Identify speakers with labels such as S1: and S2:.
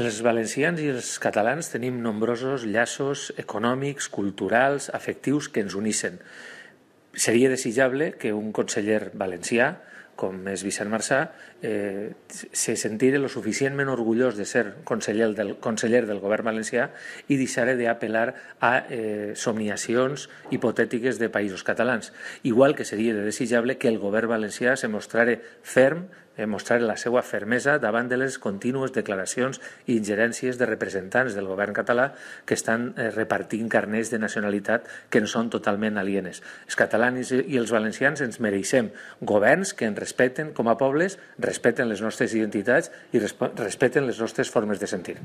S1: Els valencians i els catalans tenim nombrosos llaços econòmics, culturals, afectius que ens unissen. Seria desitjable que un conseller valencià com és Vicent Marçà, eh, se sentiré lo suficientment orgullós de ser conseller del, conseller del govern valencià i deixaré d'apel·lar a eh, somniacions hipotètiques de països catalans. Igual que seria de desitjable que el govern valencià se mostrara ferm eh, mostrar la seva fermesa davant de les contínues declaracions i ingerències de representants del govern català que estan eh, repartint carnets de nacionalitat que en són totalment alienes. Els catalans i els valencians ens mereixem governs que ens respeten com a pobles, respeten les nostres identitats i respeten les nostres formes de sentir.